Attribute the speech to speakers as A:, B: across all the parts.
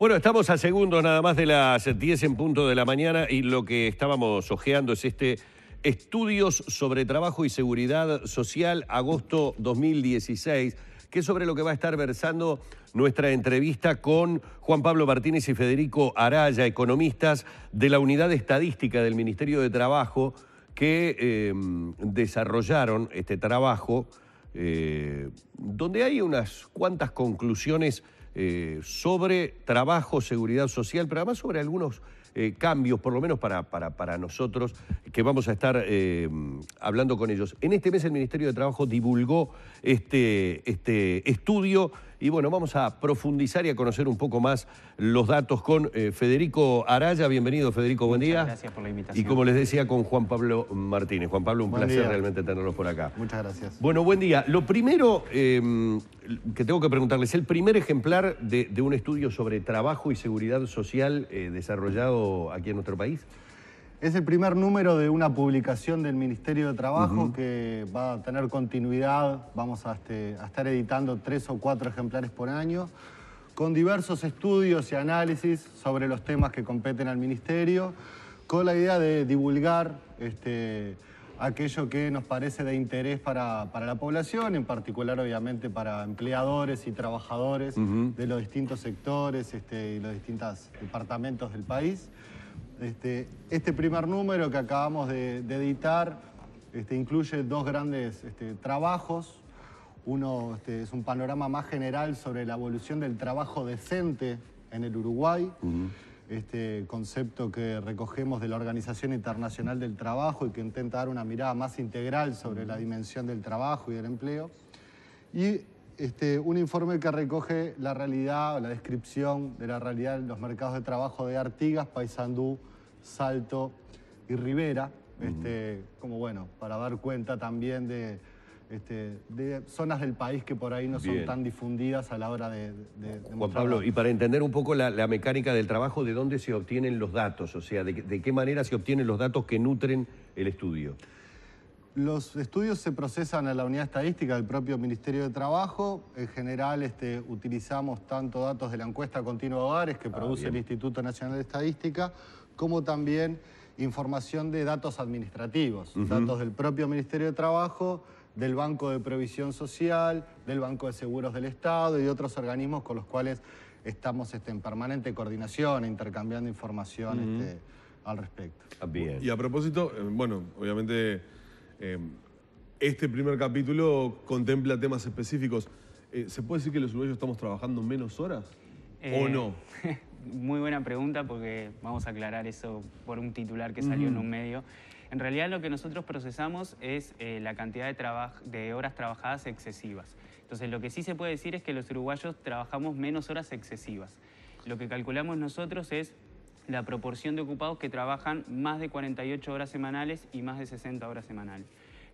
A: Bueno, estamos a segundo nada más de las 10 en punto de la mañana y lo que estábamos ojeando es este Estudios sobre Trabajo y Seguridad Social, agosto 2016, que es sobre lo que va a estar versando nuestra entrevista con Juan Pablo Martínez y Federico Araya, economistas de la Unidad Estadística del Ministerio de Trabajo, que em, desarrollaron este trabajo, eh, donde hay unas cuantas conclusiones eh, sobre trabajo, seguridad social, pero además sobre algunos eh, cambios, por lo menos para, para, nosotros, que vamos a estar eh, hablando con ellos. En este mes el Ministerio de Trabajo divulgó este, este estudio y bueno, vamos a profundizar y a conocer un poco más los datos con eh, Federico Araya. Bienvenido, Federico, buen día. Gracias por la invitación. Y como les decía, con Juan Pablo Martínez. Juan Pablo, un placer realmente tenerlos por acá. Muchas gracias. Bueno, buen día. Lo primero em, que tengo que preguntarles, el primer ejemplar de, un estudio sobre trabajo y seguridad social eh, desarrollado aquí en nuestro país.
B: Es el primer número de una publicación del Ministerio de Trabajo que va a tener continuidad. Vamos este, a, estar editando tres o cuatro ejemplares por año con diversos estudios y análisis sobre los temas que competen al Ministerio, con la idea de divulgar este, aquello que nos parece de interés para, la población, en particular obviamente para empleadores y trabajadores de los distintos sectores este, y los distintos departamentos del país. Este, este, primer número que acabamos de, editar este, incluye dos grandes este, trabajos. Uno es un panorama más general sobre la evolución del trabajo decente en el Uruguay, este concepto que recogemos de la Organización Internacional del Trabajo y que intenta dar una mirada más integral sobre la dimensión del trabajo y del empleo. Y un informe que recoge la realidad la descripción de la realidad de los mercados de trabajo de Artigas, Paysandú Salto y Rivera, este, como bueno, para dar cuenta también este, de, zonas del país que por ahí no son tan difundidas a la hora de, Juan Pablo, y para
A: entender un poco la, mecánica del trabajo, ¿de dónde se obtienen los datos? O sea, de qué manera se obtienen los datos que nutren el estudio?
B: Los estudios se procesan en la unidad estadística del propio Ministerio de Trabajo. En general este, utilizamos tanto datos de la encuesta continua de hogares que ah, produce el Instituto Nacional de Estadística, como también información de datos administrativos, datos del propio Ministerio de Trabajo, del Banco de Previsión Social, del Banco de Seguros del Estado y otros organismos con los cuales estamos este, en permanente coordinación, intercambiando información este, al respecto. Ah, y
C: a propósito, eh, bueno, obviamente Em, este primer capítulo contempla temas específicos. Eh, ¿Se puede decir que los uruguayos estamos trabajando menos horas o eh, no?
D: Muy buena pregunta porque vamos a aclarar eso por un titular que salió en un medio. En realidad lo que nosotros procesamos es eh, la cantidad de, de, horas trabajadas excesivas. Entonces lo que sí se puede decir es que los uruguayos trabajamos menos horas excesivas. Lo que calculamos nosotros es la proporción de ocupados que trabajan más de 48 horas semanales y más de 60 horas semanales.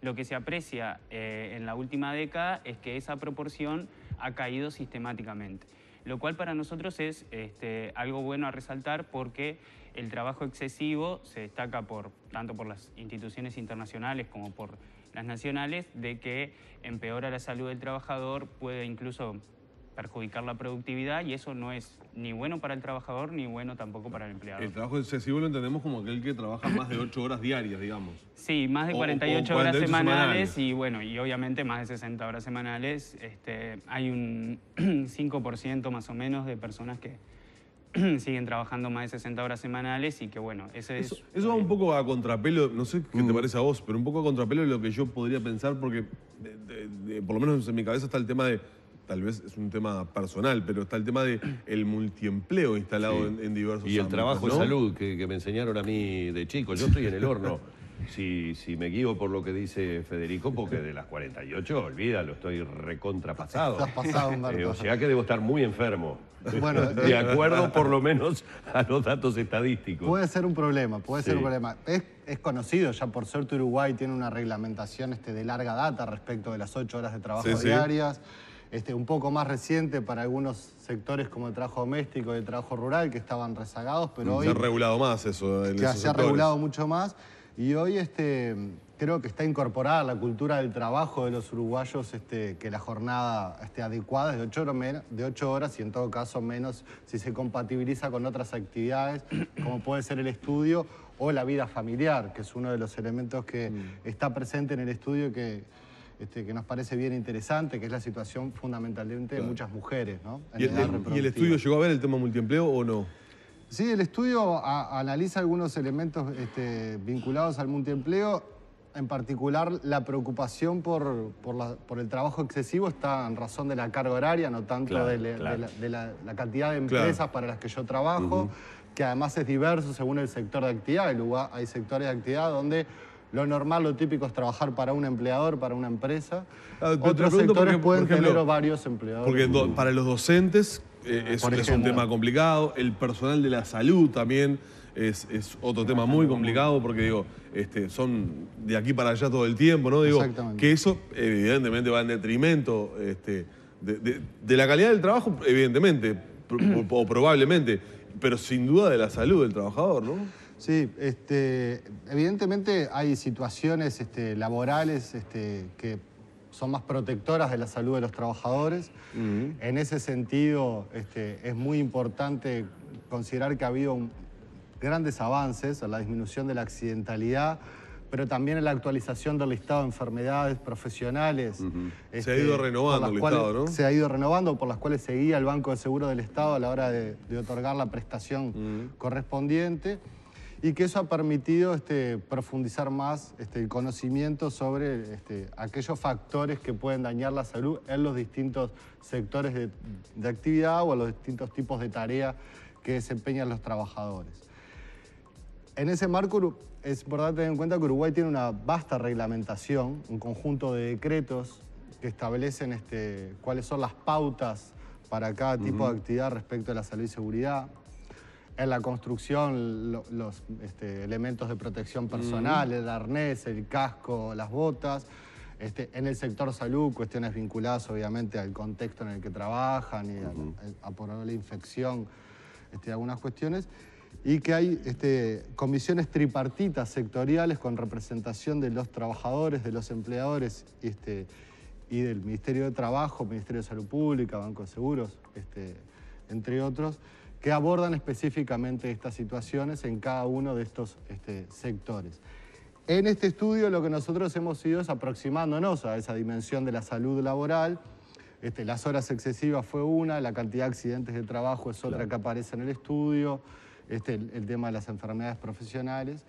D: Lo que se aprecia eh, en la última década es que esa proporción ha caído sistemáticamente, lo cual para nosotros es este, algo bueno a resaltar porque el trabajo excesivo se destaca por, tanto por las instituciones internacionales como por las nacionales, de que empeora la salud del trabajador, puede incluso perjudicar la productividad y eso no es ni bueno para el trabajador ni bueno tampoco para el empleado. El trabajo
C: excesivo lo entendemos como aquel que
D: trabaja más de 8 horas diarias, digamos. Sí, más de 48, horas semanales, y bueno, y obviamente más de 60 horas semanales. Este, hay un 5% más o menos de personas que, siguen trabajando más de 60 horas semanales y que bueno, eso, es...
C: Eso va un poco a contrapelo, no sé qué te mm. parece a vos, pero un poco a contrapelo de lo que yo podría pensar porque por lo menos en mi cabeza está el tema de tal vez es un tema personal, pero está el tema del el multiempleo instalado en, en, diversos Y el trabajo de salud
A: que, me enseñaron a mí de chico. Yo estoy en el horno. Si, si me guío por lo que dice Federico, porque de las 48, olvídalo, estoy recontrapasado. Estás pasado, eh, O sea que debo estar muy enfermo. de acuerdo por lo menos a los datos estadísticos. Puede
B: ser un problema, puede ser un problema. Es, conocido ya, por suerte Uruguay tiene una reglamentación este, de larga data respecto de las 8 horas de trabajo diarias. Sí. Este, un poco más reciente para algunos sectores como el trabajo doméstico y el trabajo rural que estaban rezagados, pero hoy... Se ha
C: regulado más eso. En esos se ha regulado
B: mucho más y hoy este, creo que está incorporada la cultura del trabajo de los uruguayos, este, que la jornada esté adecuada es de ocho horas, de horas y en todo caso menos si se compatibiliza con otras actividades, como puede ser el estudio o la vida familiar, que es uno de los elementos que mm. está presente en el estudio que este, que nos parece bien interesante, que es la situación fundamentalmente de muchas mujeres. ¿Y, el, estudio llegó a ver el tema multiempleo o no? Sí, el estudio analiza algunos elementos este, vinculados al multiempleo. En particular, la preocupación por, por, el trabajo excesivo está en razón de la carga horaria, no tanto de, la, cantidad de empresas para las que yo trabajo, que además es diverso según el sector de actividad. hay sectores de actividad donde lo normal, lo típico es trabajar para un empleador, para una empresa. Ah, Otros sectores pueden tener varios empleadores. Porque
C: para los docentes
B: eh, es, un tema
C: complicado. El personal de la salud también. Es, otro tema muy complicado porque digo, este, son de aquí para allá todo el tiempo, ¿no? Digo, que eso evidentemente va en detrimento este, de, la calidad del trabajo, evidentemente, o probablemente, pero sin duda de la salud del
B: trabajador, ¿no? Sí, este, evidentemente hay situaciones este, laborales este, que son más protectoras de la salud de los trabajadores. En ese sentido, es muy importante considerar que ha habido grandes avances en la disminución de la accidentalidad, pero también en la actualización del listado de enfermedades profesionales. se ha ido renovando el listado, ¿no? Se ha ido renovando, por las cuales seguía el Banco de Seguro del Estado a la hora de, otorgar la prestación correspondiente y que eso ha permitido este, profundizar más este, el conocimiento sobre este, aquellos factores que pueden dañar la salud en los distintos sectores de, actividad o en los distintos tipos de tarea que desempeñan los trabajadores. En ese marco es importante tener en cuenta que Uruguay tiene una vasta reglamentación, un conjunto de decretos que establecen este, cuáles son las pautas para cada tipo de actividad respecto a la salud y seguridad, en la construcción los este, elementos de protección personal, el arnés, el casco, las botas. Este, en el sector salud, cuestiones vinculadas obviamente al contexto en el que trabajan y a, eh, por la infección, este, algunas cuestiones. Y que hay este, comisiones tripartitas sectoriales con representación de los trabajadores, de los empleadores este, y del Ministerio de Trabajo, Ministerio de Salud Pública, Banco de Seguros, entre otros que abordan específicamente estas situaciones en cada uno de estos este, sectores. En este estudio lo que nosotros hemos ido es aproximándonos a esa dimensión de la salud laboral. Este, las horas excesivas fue una, la cantidad de accidentes de trabajo es otra que aparece en el estudio, este, el, tema de las enfermedades profesionales.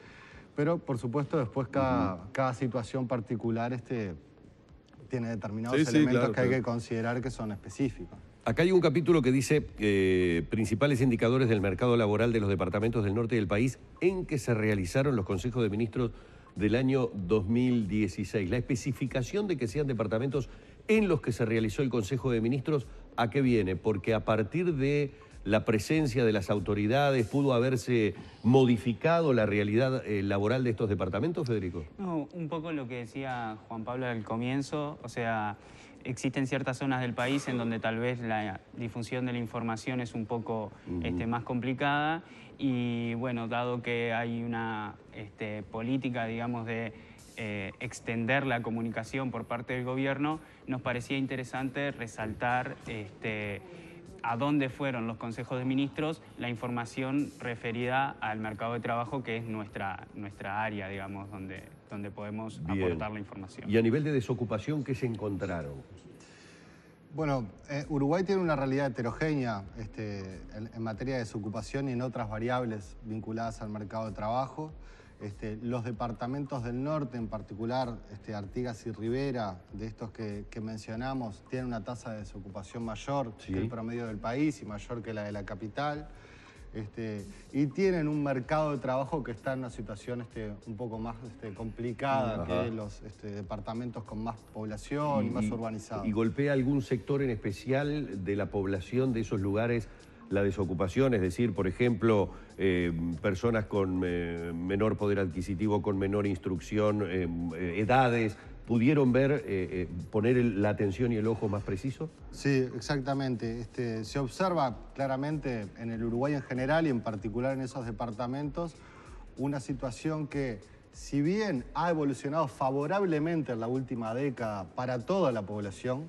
B: Pero, por supuesto, después cada, situación particular tiene determinados elementos que hay que considerar que son específicos.
A: Acá hay un capítulo que dice eh, principales indicadores del mercado laboral de los departamentos del norte del país en que se realizaron los consejos de ministros del año 2016. La especificación de que sean departamentos en los que se realizó el Consejo de Ministros, ¿a qué viene? Porque a partir de la presencia de las autoridades pudo haberse modificado la realidad eh, laboral de estos departamentos, Federico?
D: No, un poco lo que decía Juan Pablo al comienzo, o sea, existen ciertas zonas del país en donde tal vez la difusión de la información es un poco este, más complicada y bueno, dado que hay una este, política, digamos, de eh, extender la comunicación por parte del gobierno, nos parecía interesante resaltar este, a dónde fueron los consejos de ministros la información referida al mercado de trabajo, que es nuestra, nuestra área, digamos, donde, donde podemos aportar la información. Y a nivel
A: de desocupación, ¿qué
B: se encontraron? Bueno, eh, Uruguay tiene una realidad heterogénea este, en materia de desocupación y en otras variables vinculadas al mercado de trabajo. Este, los departamentos del norte, en particular este, Artigas y Rivera, de estos que, mencionamos, tienen una tasa de desocupación mayor que el promedio del país y mayor que la de la capital. Este, y tienen un mercado de trabajo que está en una situación este, un poco más complicada que los departamentos con más población y, más urbanizados. ¿Y
A: golpea algún sector en especial de la población de esos lugares la desocupación, es decir, por ejemplo, eh, personas con eh, menor poder adquisitivo, con menor instrucción, eh, edades, ¿pudieron ver,
B: poner la atención y el ojo más preciso? Sí, exactamente. Este, se observa claramente en el Uruguay en general y en particular en esos departamentos una situación que, si bien ha evolucionado favorablemente en la última década para toda la población,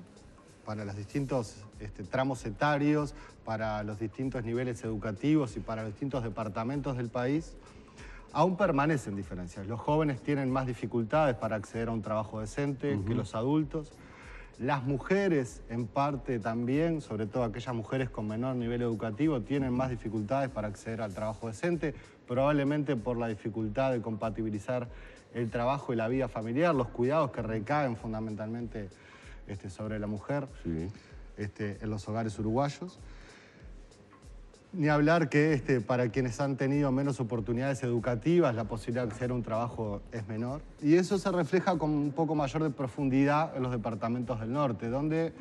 B: para los distintos este, tramos etarios, para los distintos niveles educativos y para los distintos departamentos del país, aún permanecen diferencias. Los jóvenes tienen más dificultades para acceder a un trabajo decente que los adultos. Las mujeres, en parte también, sobre todo aquellas mujeres con menor nivel educativo, tienen más dificultades para acceder al trabajo decente, probablemente por la dificultad de compatibilizar el trabajo y la vida familiar, los cuidados que recaen fundamentalmente este, sobre la mujer este, en los hogares uruguayos. Ni hablar que este, para quienes han tenido menos oportunidades educativas, la posibilidad de hacer un trabajo es menor. Y eso se refleja con un poco mayor de profundidad en los departamentos del norte, donde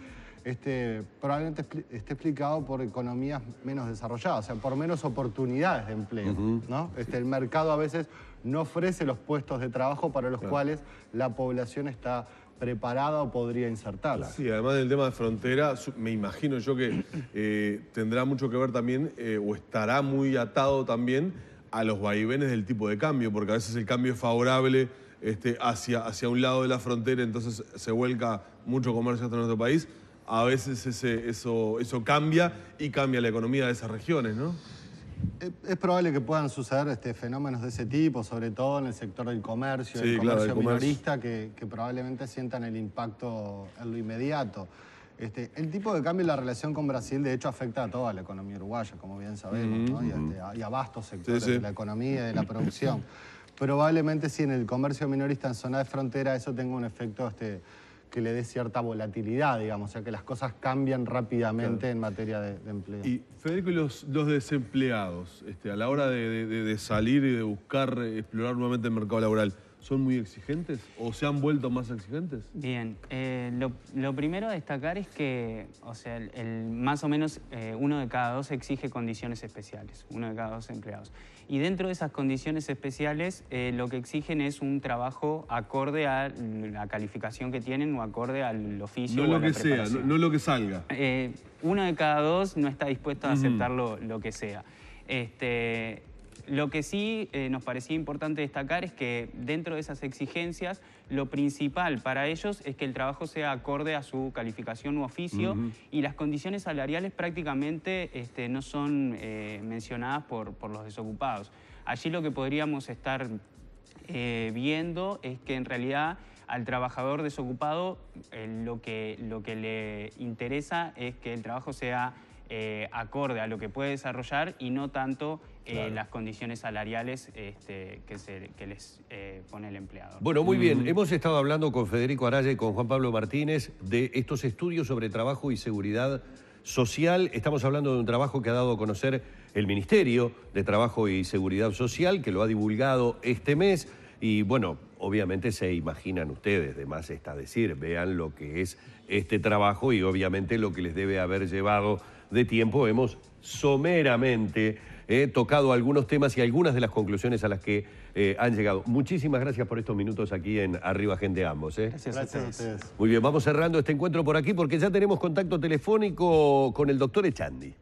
B: este, probablemente esté explicado por economías menos desarrolladas, o sea, por menos oportunidades de empleo. ¿no? este, el mercado a veces no ofrece los puestos de trabajo para los cuales la población está preparada o podría insertarla. Sí,
C: además del tema de frontera, me imagino yo que eh, tendrá mucho que ver también eh, o estará muy atado también a los vaivenes del tipo de cambio, porque a veces el cambio es favorable este, hacia, hacia un lado de la frontera, entonces se vuelca mucho comercio hasta nuestro país. A veces eso, eso cambia y cambia la economía de esas regiones, ¿no?
B: Es probable que puedan suceder este, fenómenos de ese tipo, sobre todo en el sector del comercio, el comercio minorista, Que, probablemente sientan el impacto en lo inmediato. Este, el tipo de cambio en la relación con Brasil, de hecho, afecta a toda la economía uruguaya, como bien sabemos, este, y, a, vastos sectores de la economía y de la producción. Probablemente si en el comercio minorista en zona de frontera eso tenga un efecto... Este, que le dé cierta volatilidad, digamos, o sea, que las cosas cambian rápidamente en materia de, empleo. Y
C: Federico, y los, desempleados, este, a la hora de, salir y de buscar, explorar nuevamente el mercado laboral, son muy exigentes o se han vuelto más exigentes?
D: Bien, eh, lo, primero a destacar es que, o sea, el, más o menos eh, uno de cada dos exige condiciones especiales, uno de cada dos empleados. Y dentro de esas condiciones especiales, eh, lo que exigen es un trabajo acorde a la calificación que tienen o acorde al oficio. No o lo que sea, no,
C: lo que salga.
D: uno de cada dos no está dispuesto a aceptar lo, lo que sea. Este, lo que sí eh, nos parecía importante destacar es que dentro de esas exigencias, lo principal para ellos es que el trabajo sea acorde a su calificación u oficio y las condiciones salariales prácticamente este, no son eh, mencionadas por, los desocupados. Allí lo que podríamos estar eh, viendo es que en realidad al trabajador desocupado lo, que, lo que le interesa es que el trabajo sea eh, acorde a lo que puede desarrollar y no tanto eh, las condiciones salariales este, que, les eh, pone el empleador. Bueno, muy bien. Mm.
A: Hemos estado hablando con Federico Araya y con Juan Pablo Martínez de estos estudios sobre trabajo y seguridad social. Estamos hablando de un trabajo que ha dado a conocer el Ministerio de Trabajo y Seguridad Social, que lo ha divulgado este mes. Y bueno, obviamente se imaginan ustedes, de más está decir, vean lo que es este trabajo y obviamente lo que les debe haber llevado de tiempo hemos someramente eh, tocado algunos temas y algunas de las conclusiones a las que eh, han llegado. Muchísimas gracias por estos minutos aquí en Arriba Gente Ambos. Gracias, eh. gracias, a ustedes. Muy bien, vamos cerrando este encuentro por aquí porque ya tenemos contacto telefónico con el doctor Echandi.